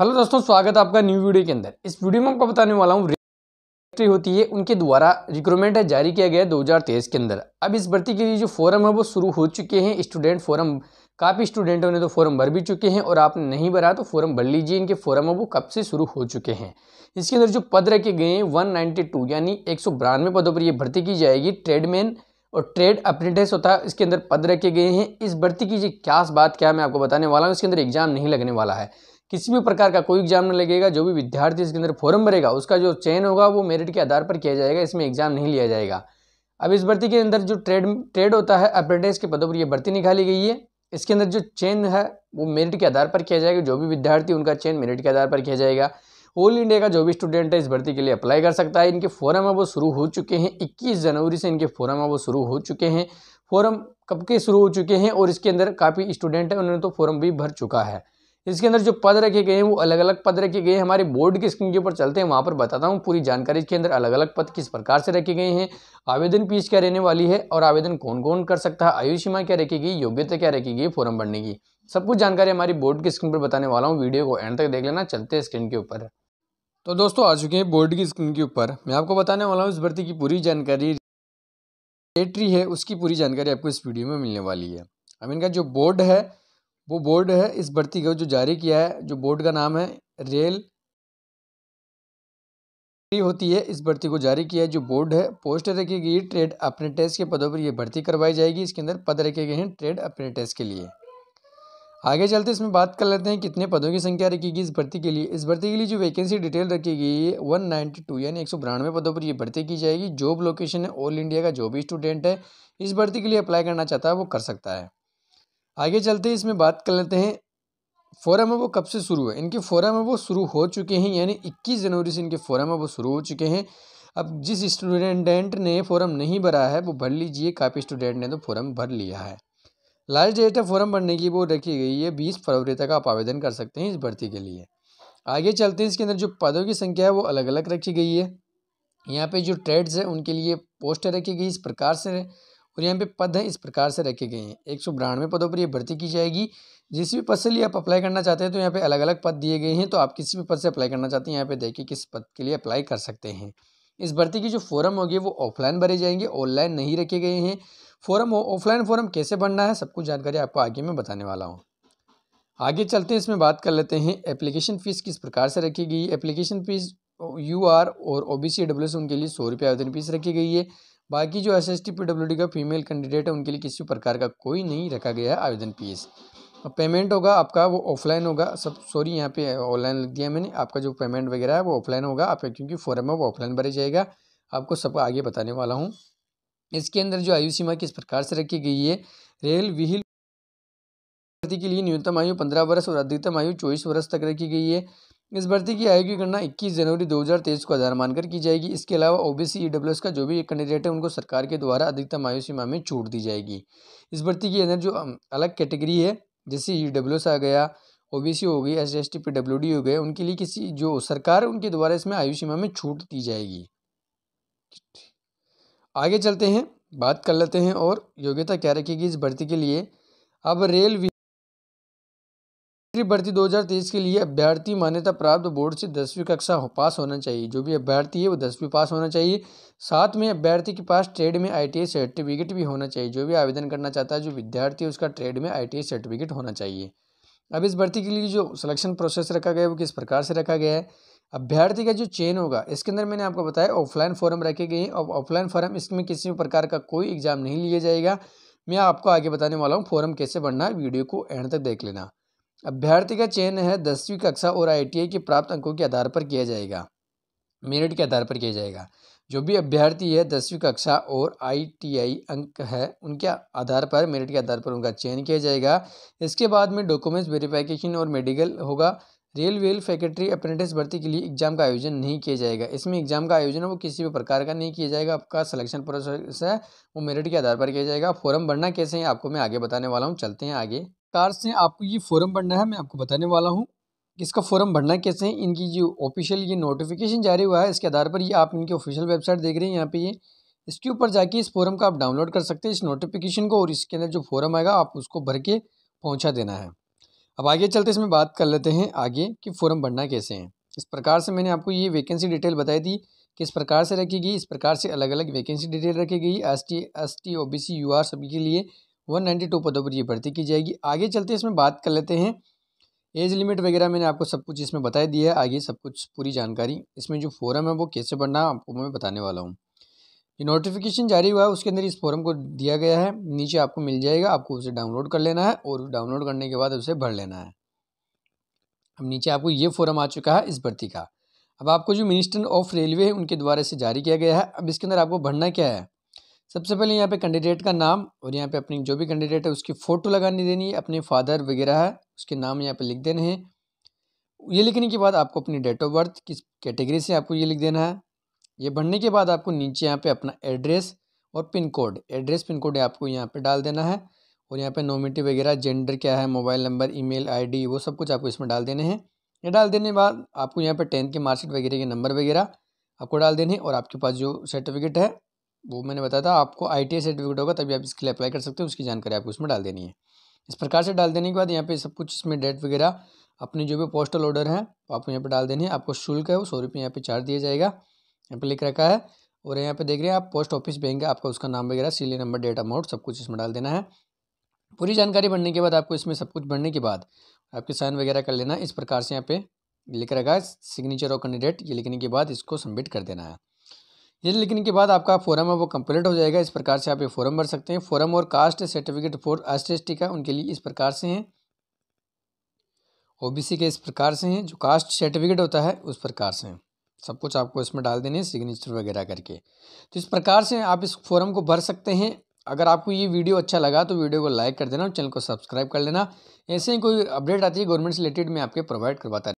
hello दोस्तों स्वागत है आपका न्यू वीडियो के अंदर इस वीडियो में आपको बताने वाला हूँ भर्ती होती है उनके द्वारा रिक्रूटमेंट है जारी किया गया हज़ार 2023 के अंदर अब इस भर्ती के लिए जो फॉरम है वो शुरू हो चुके हैं स्टूडेंट फॉरम काफ़ी स्टूडेंटों ने तो फॉरम भर भी चुके हैं और आपने नहीं भरा तो फॉर्म भर लीजिए इनके फॉरम है वो कब से शुरू हो चुके हैं इसके अंदर जो पद रखे गए हैं वन यानी एक पदों पर यह भर्ती की जाएगी ट्रेडमैन और ट्रेड अप्रेंटिस होता है इसके अंदर पद रखे गए हैं इस भर्ती की जी क्या बात क्या मैं आपको बताने वाला हूँ इसके अंदर एग्जाम नहीं लगने वाला है किसी भी प्रकार का कोई एग्जाम नहीं लगेगा जो भी विद्यार्थी इसके अंदर फॉर्म भरेगा उसका जो चयन होगा वो मेरिट के आधार पर किया जाएगा इसमें एग्जाम नहीं लिया जाएगा अब इस भर्ती के अंदर जो ट्रेड ट्रेड होता है अप्रेंटिस के पदों पर यह भर्ती निकाली गई है इसके अंदर जो चयन है वो मेरिट के आधार पर किया जाएगा जो भी विद्यार्थी उनका चयन मेरिट के आधार पर किया जाएगा ऑल इंडिया का जो भी स्टूडेंट है इस भर्ती के लिए अप्लाई कर सकता है इनके फॉरम है वो शुरू हो चुके हैं 21 जनवरी से इनके फॉरम है वो शुरू हो चुके हैं फॉरम कब के शुरू हो चुके हैं और इसके अंदर काफ़ी स्टूडेंट हैं उन्होंने तो फॉरम भी भर चुका है इसके अंदर जो पद रखे गए हैं वो अलग अलग पद रखे गए हैं हमारे बोर्ड की स्क्रीन के ऊपर चलते हैं वहाँ पर बताता हूँ पूरी जानकारी इसके अंदर अलग अलग पद किस प्रकार से रखे गए हैं आवेदन पीस क्या रहने वाली है और आवेदन कौन कौन कर सकता है आयु सीमा क्या रखेगी योग्यता क्या रखेगी फॉर्म भरने की सब कुछ जानकारी हमारी बोर्ड की स्क्रीन पर बताने वाला हूँ वीडियो को एंड तक देख लेना चलते हैं स्क्रीन के ऊपर तो दोस्तों आ चुके हैं बोर्ड की स्क्रीन के ऊपर मैं आपको बताने वाला हूँ इस भर्ती की पूरी जानकारी एंट्री है उसकी पूरी जानकारी आपको इस वीडियो में मिलने वाली है अब इनका जो बोर्ड है वो बोर्ड है इस भर्ती को जो जारी किया है जो बोर्ड का नाम है रेल होती है इस भर्ती को जारी किया है जो बोर्ड है पोस्ट रखी गई ट्रेड अप्रेंटिस के पदों पर यह भर्ती करवाई जाएगी इसके अंदर पद रखे गए हैं ट्रेड अप्रेंटिस के लिए आगे चलते इसमें बात कर लेते हैं कितने पदों की संख्या रखी गई इस भर्ती के लिए इस भर्ती के लिए जो वैकेंसी डिटेल रखी गई है वन नाइनटी टू यानी एक सौ बिरानवे पदों पर यह भर्ती की जाएगी जॉब लोकेशन है ऑल इंडिया का जो भी स्टूडेंट है इस भर्ती के लिए अप्लाई करना चाहता है वो कर सकता है आगे चलते हैं इसमें बात कर लेते हैं फोरम है वो कब से शुरू है इनके फोरम है शुरू हो चुके हैं यानी इक्कीस जनवरी से इनके फोरम है वो शुरू हो चुके हैं अब जिस स्टूडेंट ने फॉरम नहीं भरा है वो भर लीजिए काफ़ी स्टूडेंट ने तो फॉरम भर लिया है लास्ट डेट है फॉरम भरने की वो रखी गई है बीस फरवरी तक आप आवेदन कर सकते हैं इस भर्ती के लिए आगे चलते हैं इसके अंदर जो पदों की संख्या है वो अलग अलग रखी गई है यहाँ पे जो ट्रेड्स है उनके लिए पोस्ट रखी गई इस प्रकार से और यहाँ पे पद हैं इस प्रकार से रखे गए हैं एक सौ बानवे पदों पर ये भर्ती की जाएगी जिस भी पद से लिए आप अप्लाई करना चाहते हैं तो यहाँ पे अलग अलग पद दिए गए हैं तो आप किसी भी पद से अप्लाई करना चाहते हैं यहाँ पे देखिए किस पद के लिए अप्लाई कर सकते हैं इस भर्ती की जो फॉरम होगी वो ऑफलाइन भरे जाएंगे ऑनलाइन नहीं रखे गए हैं फॉरम ऑफलाइन फॉरम कैसे भरना है सब कुछ जानकारी आपको आगे मैं बताने वाला हूँ आगे चलते हैं इसमें बात कर लेते हैं एप्लीकेशन फ़ीस किस प्रकार से रखी गई एप्लीकेशन फ़ीस यू आर और ओ बी सी डब्ल्यू सी उनके लिए सौ रुपये आवेदन फीस रखी गई है बाकी जो S S T P W D का फीमेल कैंडिडेट है उनके लिए किसी प्रकार का कोई नहीं रखा गया है आवेदन फीस पेमेंट होगा आपका वो ऑफलाइन होगा सब सॉरी यहाँ पे ऑनलाइन लिख दिया मैंने आपका जो पेमेंट वगैरह है वो ऑफलाइन होगा आपका क्योंकि फॉर्म है वो ऑफलाइन भरा जाएगा आपको सब आगे बताने वाला हूँ इसके अंदर जो आयु सीमा किस प्रकार से रखी गई है रेल व्हील के लिए न्यूनतम आयु पंद्रह वर्ष और अधिकतम आयु चौबीस वर्ष तक रखी गई है इस भर्ती की आयु की गणना 21 जनवरी 2023 को आधार मानकर की जाएगी इसके अलावा ओबीसी ईडब्ल्यूएस e का जो भी कैंडिडेट है उनको सरकार के द्वारा अधिकतम आयु सीमा में छूट दी जाएगी इस भर्ती के अंदर जो अलग कैटेगरी है जैसे ई e आ गया ओबीसी हो गई S S T P W D हो गए उनके लिए किसी जो सरकार उनके द्वारा इसमें आयु सीमा में छूट दी जाएगी आगे चलते हैं बात कर लेते हैं और योग्यता क्या रखेगी इस भर्ती के लिए अब रेल तीसरी भर्ती 2023 के लिए अभ्यर्थी मान्यता प्राप्त बोर्ड से दसवीं कक्षा हो पास होना चाहिए जो भी अभ्यर्थी है वो दसवीं पास होना चाहिए साथ में अभ्यर्थी के पास ट्रेड में आई सर्टिफिकेट भी होना चाहिए जो भी आवेदन करना चाहता है जो विद्यार्थी है उसका ट्रेड में आई सर्टिफिकेट होना चाहिए अब इस भर्ती के लिए जो सलेक्शन प्रोसेस रखा गया है वो किस प्रकार से रखा गया है अभ्यर्थी का जो चेन होगा इसके अंदर मैंने आपको बताया ऑफलाइन फॉर्म रखे गए हैं और ऑफलाइन फॉर्म इसमें किसी भी प्रकार का कोई एग्जाम नहीं लिया जाएगा मैं आपको आगे बताने वाला हूँ फॉर्म कैसे भरना वीडियो को एंड तक देख लेना अभ्यर्थी का चयन है दसवीं कक्षा और आई के प्राप्त अंकों के आधार पर किया जाएगा मेरिट के आधार पर किया जाएगा जो भी अभ्यर्थी है दसवीं कक्षा और आईटीआई अंक है उनके आधार पर मेरिट के आधार पर उनका चयन किया जाएगा इसके बाद में डॉक्यूमेंट्स वेरिफिकेशन और मेडिकल होगा रेलवे फैकेट्री अप्रेंटिस भर्ती के लिए एग्जाम का आयोजन नहीं किया जाएगा इसमें एग्जाम का आयोजन है वो किसी भी प्रकार का नहीं किया जाएगा आपका सिलेक्शन प्रोसेस है वो मेरिट के आधार पर किया जाएगा फॉर्म भरना कैसे है आपको मैं आगे बताने वाला हूँ चलते हैं आगे कार से आपको ये फॉर्म भरना है मैं आपको बताने वाला हूँ इसका फॉर्म भरना कैसे है इनकी जो ऑफिशियल ये नोटिफिकेशन जारी हुआ है इसके आधार पर ये आप इनकी ऑफिशियल वेबसाइट देख रहे हैं यहाँ पे ये इसके ऊपर जाके इस फॉर्म का आप डाउनलोड कर सकते हैं इस नोटिफिकेशन को और इसके अंदर जो फॉर्म आएगा आप उसको भर के पहुँचा देना है अब आगे चलते इसमें बात कर लेते हैं आगे कि फॉर्म भरना कैसे है इस प्रकार से मैंने आपको ये वैकेंसी डिटेल बताई थी किस प्रकार से रखी गई इस प्रकार से अलग अलग वैकेंसी डिटेल रखी गई S T S T O B C U R सभी के लिए वन नाइन्टी टू पदों पर ये भर्ती की जाएगी आगे चलते इसमें बात कर लेते हैं एज लिमिट वगैरह मैंने आपको सब कुछ इसमें बताया दिया है आगे सब कुछ पूरी जानकारी इसमें जो फोरम है वो कैसे भरना आपको मैं बताने वाला हूँ ये नोटिफिकेशन जारी हुआ है उसके अंदर इस फॉरम को दिया गया है नीचे आपको मिल जाएगा आपको उसे डाउनलोड कर लेना है और डाउनलोड करने के बाद उसे भर लेना है अब नीचे आपको ये फॉर्म आ चुका है इस भर्ती का अब आपको जो मिनिस्टर ऑफ रेलवे है उनके द्वारा इसे जारी किया गया है अब इसके अंदर आपको भरना क्या है सबसे पहले यहाँ पे कैंडिडेट का नाम और यहाँ पे अपनी जो भी कैंडिडेट है उसकी फ़ोटो लगानी देनी है अपने फादर वगैरह है उसके नाम यहाँ पे लिख देने हैं ये लिखने के बाद आपको अपनी डेट ऑफ बर्थ किस कैटेगरी से आपको ये लिख देना है ये भरने के बाद आपको नीचे यहाँ पे अपना एड्रेस और pin code address pin code आपको यहाँ पर डाल देना है और यहाँ पर नोमिटी वगैरह जेंडर क्या है मोबाइल नंबर ई मेल वो सब कुछ आपको इसमें डाल देने हैं ये डाल देने के बाद आपको यहाँ पे टेंथ के मार्कशीट वगैरह के नंबर वगैरह आपको डाल देने हैं और आपके पास जो सर्टिफिकेट है वो मैंने बताया था आपको आई टी सर्टिफिकेट होगा तभी आप इसके लिए अप्लाई कर सकते हो उसकी जानकारी आपको उसमें डाल देनी है इस प्रकार से डाल देने के बाद यहाँ पे सब कुछ इसमें डेट वगैरह अपने जो भी पोस्टल ऑर्डर है आपको यहाँ पे डाल देने हैं आपको शुल्क है वो सौ रुपये यहाँ पे चार्ज दिया जाएगा यहाँ पे लिख रखा है और यहाँ पे देख रहे हैं आप पोस्ट ऑफिस बैंक है आपका उसका नाम वगैरह सीलियर नंबर डेट अमाउंट सब कुछ इसमें डाल देना है पूरी जानकारी भरने के बाद आपको इसमें सब कुछ बढ़ने के बाद आपके साइन वगैरह कर लेना इस प्रकार से यहाँ पे लिख रखा है सिग्नेचर और कैंडिडेट ये लिखने के बाद इसको सबमिट कर देना है ये लिखने के बाद आपका फॉरम है वो कंप्लीट हो जाएगा इस प्रकार से आप ये फॉरम भर सकते हैं फॉरम और caste certificate for S T का उनके लिए इस प्रकार से हैं ओबीसी के इस प्रकार से हैं जो कास्ट सर्टिफिकेट होता है उस प्रकार से सब कुछ आपको इसमें डाल देने हैं सिग्नेचर वगैरह करके तो इस प्रकार से आप इस फॉरम को भर सकते हैं अगर आपको ये वीडियो अच्छा लगा तो वीडियो को लाइक कर देना और चैनल को सब्सक्राइब कर लेना ऐसे ही कोई अपडेट आती है गवर्नमेंट से रिलेटेड मैं आपके प्रोवाइड करवाता